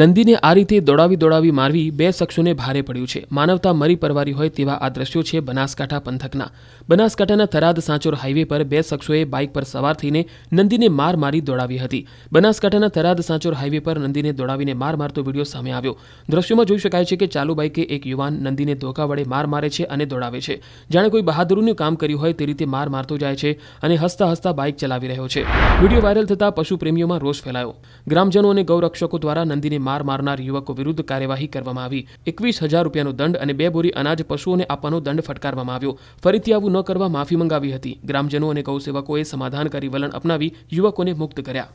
નંદીને આ રીતે દોડાવી દોડાવી મારવી બે શખ્સોને ભારે પડ્યું છે માનવતા મરી પરવારી હોય તેવા આ દ્રશ્યો છે બનાસકાંઠા પંથકના બનાસકાંઠાના થરાદ સાંચોર હાઈવે પર બે શખ્સોએ બાઇક પર સવાર થઈને નંદીને માર મારી દોડાવી હતી બનાસકાંઠાના થરાદ સાંચોર હાઈવે પર નંદીને દોડાવીને માર મારતો વિડીયો સામે આવ્યો દ્રશ્યોમાં જોઈ શકાય છે કે ચાલુ બાઇકે એક યુવાન નંદીને ધોકા વડે માર મારે છે અને દોડાવે છે જાણે કોઈ બહાદુરનું કામ કર્યું હોય તે રીતે માર મારતો જાય છે અને હસતા હસતા બાઇક ચલાવી રહ્યો છે વિડીયો વાયરલ થતાં પશુ પ્રેમીઓમાં રોષ ફેલાયો ગ્રામજનો અને ગૌરક્ષકો દ્વારા નંદીને માર મારનાર યુવકો વિરુદ્ધ કાર્યવાહી કરવામાં આવી એકવીસ હજાર રૂપિયાનો દંડ અને બે બોરી અનાજ પશુઓને આપવાનો દંડ ફટકારવામાં આવ્યો ફરીથી આવું ન કરવા માફી મંગાવી હતી ગ્રામજનો અને ગૌસેવકોએ સમાધાનકારી વલણ અપનાવી યુવકોને મુક્ત કર્યા